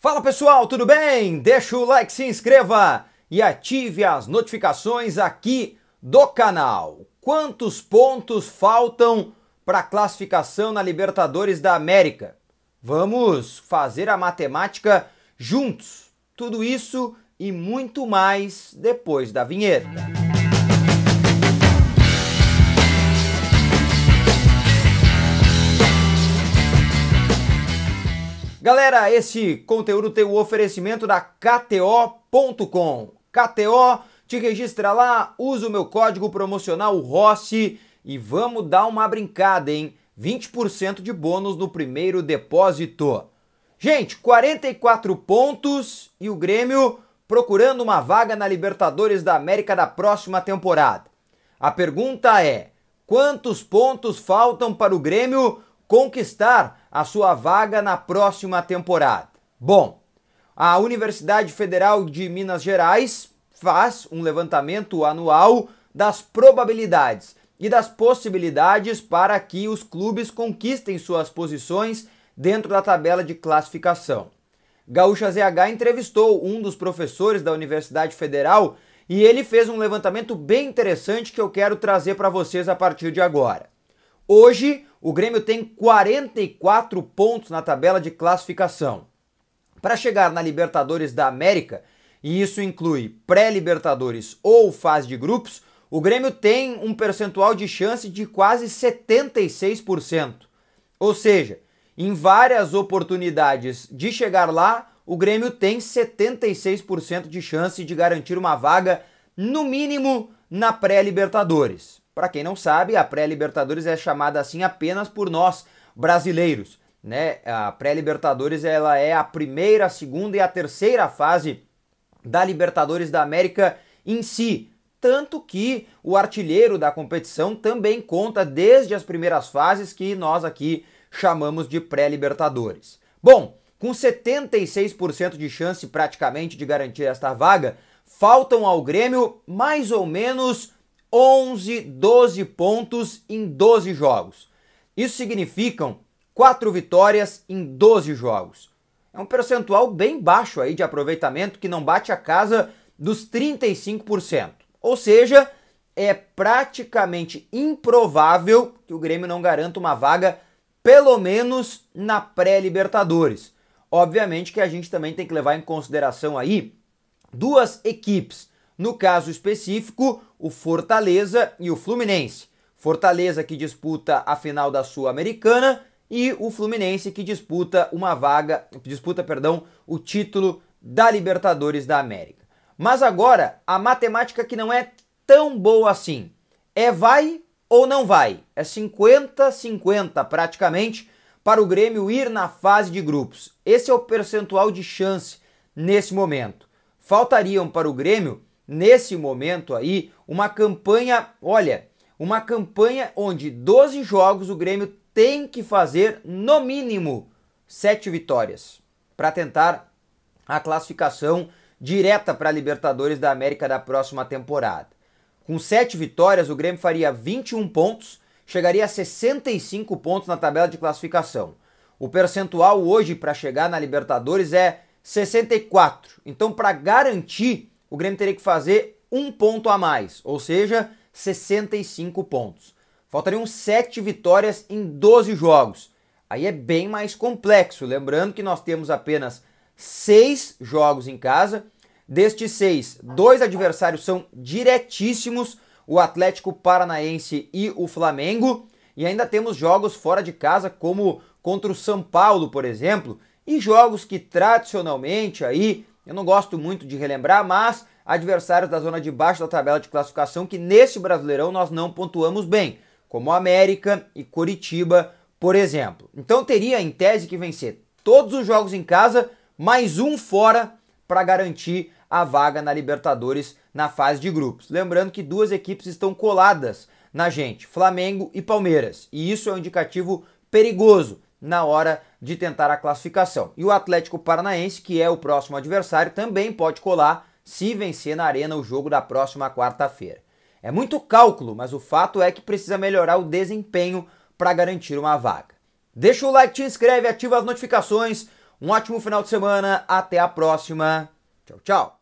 Fala pessoal, tudo bem? Deixa o like, se inscreva e ative as notificações aqui do canal. Quantos pontos faltam para a classificação na Libertadores da América? Vamos fazer a matemática juntos. Tudo isso e muito mais depois da vinheta. Galera, esse conteúdo tem o oferecimento da KTO.com. KTO, te registra lá, usa o meu código promocional ROSSE e vamos dar uma brincada, hein? 20% de bônus no primeiro depósito. Gente, 44 pontos e o Grêmio procurando uma vaga na Libertadores da América da próxima temporada. A pergunta é: quantos pontos faltam para o Grêmio conquistar a sua vaga na próxima temporada. Bom, a Universidade Federal de Minas Gerais faz um levantamento anual das probabilidades e das possibilidades para que os clubes conquistem suas posições dentro da tabela de classificação. Gaúcha ZH entrevistou um dos professores da Universidade Federal e ele fez um levantamento bem interessante que eu quero trazer para vocês a partir de agora. Hoje, o Grêmio tem 44 pontos na tabela de classificação. Para chegar na Libertadores da América, e isso inclui pré-Libertadores ou fase de grupos, o Grêmio tem um percentual de chance de quase 76%. Ou seja, em várias oportunidades de chegar lá, o Grêmio tem 76% de chance de garantir uma vaga, no mínimo, na pré-Libertadores. Para quem não sabe, a pré-Libertadores é chamada assim apenas por nós brasileiros, né? A pré-Libertadores ela é a primeira, a segunda e a terceira fase da Libertadores da América em si, tanto que o artilheiro da competição também conta desde as primeiras fases que nós aqui chamamos de pré-Libertadores. Bom, com 76% de chance praticamente de garantir esta vaga, faltam ao Grêmio mais ou menos 11, 12 pontos em 12 jogos. Isso significam 4 vitórias em 12 jogos. É um percentual bem baixo aí de aproveitamento que não bate a casa dos 35%. Ou seja, é praticamente improvável que o Grêmio não garanta uma vaga pelo menos na pré-Libertadores. Obviamente que a gente também tem que levar em consideração aí duas equipes no caso específico, o Fortaleza e o Fluminense. Fortaleza que disputa a final da Sul-Americana e o Fluminense que disputa uma vaga, disputa, perdão, o título da Libertadores da América. Mas agora, a matemática que não é tão boa assim. É vai ou não vai? É 50-50 praticamente para o Grêmio ir na fase de grupos. Esse é o percentual de chance nesse momento. Faltariam para o Grêmio nesse momento aí, uma campanha, olha, uma campanha onde 12 jogos o Grêmio tem que fazer no mínimo 7 vitórias para tentar a classificação direta para a Libertadores da América da próxima temporada. Com 7 vitórias, o Grêmio faria 21 pontos, chegaria a 65 pontos na tabela de classificação. O percentual hoje para chegar na Libertadores é 64. Então, para garantir o Grêmio teria que fazer um ponto a mais, ou seja, 65 pontos. Faltariam 7 vitórias em 12 jogos. Aí é bem mais complexo, lembrando que nós temos apenas 6 jogos em casa. Destes 6, dois adversários são diretíssimos, o Atlético Paranaense e o Flamengo, e ainda temos jogos fora de casa como contra o São Paulo, por exemplo, e jogos que tradicionalmente aí eu não gosto muito de relembrar, mas adversários da zona de baixo da tabela de classificação que nesse Brasileirão nós não pontuamos bem, como América e Coritiba, por exemplo. Então teria em tese que vencer todos os jogos em casa, mais um fora para garantir a vaga na Libertadores na fase de grupos. Lembrando que duas equipes estão coladas na gente, Flamengo e Palmeiras, e isso é um indicativo perigoso na hora de tentar a classificação. E o Atlético Paranaense, que é o próximo adversário, também pode colar se vencer na Arena o jogo da próxima quarta-feira. É muito cálculo, mas o fato é que precisa melhorar o desempenho para garantir uma vaga. Deixa o like, te inscreve, ativa as notificações. Um ótimo final de semana, até a próxima. Tchau, tchau.